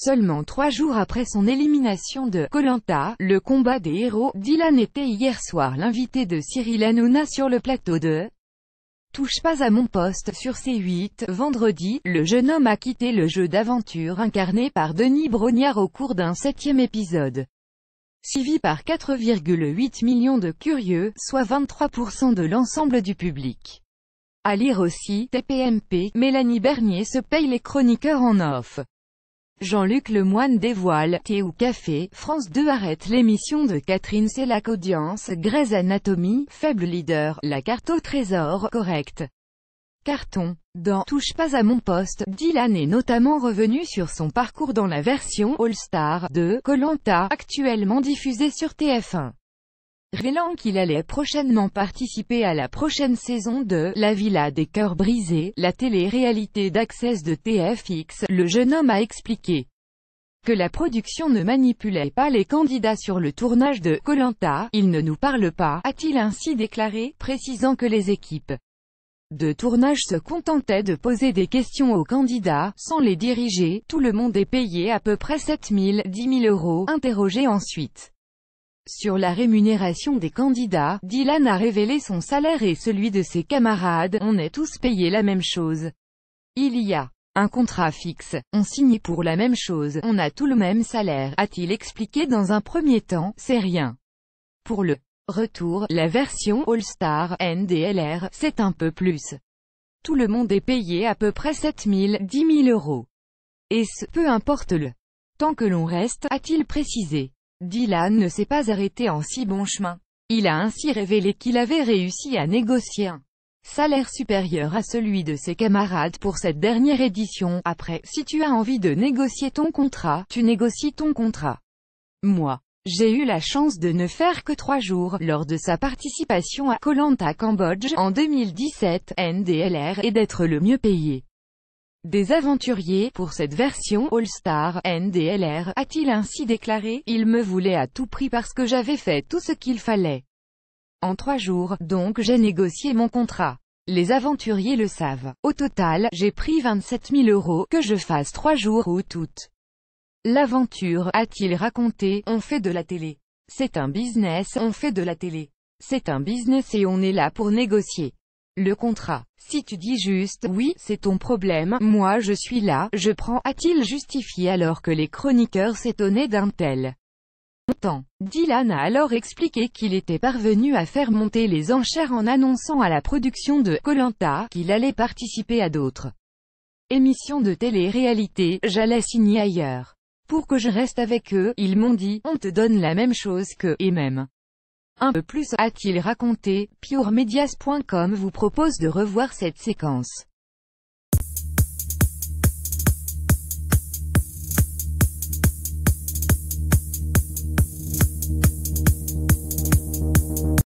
Seulement trois jours après son élimination de Colanta, le combat des héros, Dylan était hier soir l'invité de Cyril Hanouna sur le plateau de Touche pas à mon poste sur C8, vendredi, le jeune homme a quitté le jeu d'aventure incarné par Denis Brognard au cours d'un septième épisode. Suivi par 4,8 millions de curieux, soit 23% de l'ensemble du public. À lire aussi, TPMP, Mélanie Bernier se paye les chroniqueurs en off. Jean-Luc Lemoine dévoile « Thé ou café ?» France 2 arrête l'émission de Catherine Sellac Audience Grey's Anatomy, faible leader, la carte au trésor, correct. Carton. Dans « Touche pas à mon poste », Dylan est notamment revenu sur son parcours dans la version « All-Star » de « Colanta » actuellement diffusée sur TF1 révélant qu'il allait prochainement participer à la prochaine saison de « La Villa des Cœurs Brisés », la télé-réalité d'accès de TFX, le jeune homme a expliqué que la production ne manipulait pas les candidats sur le tournage de Colanta, il ne nous parle pas, a-t-il ainsi déclaré, précisant que les équipes de tournage se contentaient de poser des questions aux candidats, sans les diriger, tout le monde est payé à peu près 7 000, 10 000 euros, interrogé ensuite. Sur la rémunération des candidats, Dylan a révélé son salaire et celui de ses camarades, on est tous payés la même chose. Il y a un contrat fixe, on signe pour la même chose, on a tout le même salaire, a-t-il expliqué dans un premier temps, c'est rien. Pour le retour, la version All-Star, NDLR, c'est un peu plus. Tout le monde est payé à peu près 7000, 10 000 euros. Et ce, peu importe le tant que l'on reste, a-t-il précisé. Dylan ne s'est pas arrêté en si bon chemin. Il a ainsi révélé qu'il avait réussi à négocier un salaire supérieur à celui de ses camarades pour cette dernière édition. Après, si tu as envie de négocier ton contrat, tu négocies ton contrat. Moi, j'ai eu la chance de ne faire que trois jours, lors de sa participation à Kolanta Cambodge, en 2017, NDLR, et d'être le mieux payé des aventuriers pour cette version All-Star, NDLR, a-t-il ainsi déclaré, il me voulait à tout prix parce que j'avais fait tout ce qu'il fallait. En trois jours, donc j'ai négocié mon contrat. Les aventuriers le savent. Au total, j'ai pris 27 000 euros, que je fasse trois jours ou toutes. L'aventure, a-t-il raconté, on fait de la télé. C'est un business, on fait de la télé. C'est un business et on est là pour négocier le contrat. Si tu dis juste « oui, c'est ton problème, moi je suis là, je prends », a-t-il justifié alors que les chroniqueurs s'étonnaient d'un tel montant. Dylan a alors expliqué qu'il était parvenu à faire monter les enchères en annonçant à la production de Colanta qu'il allait participer à d'autres émissions de télé-réalité, j'allais signer ailleurs. Pour que je reste avec eux, ils m'ont dit, on te donne la même chose que, et même, un peu plus a-t-il raconté, pureMedias.com vous propose de revoir cette séquence.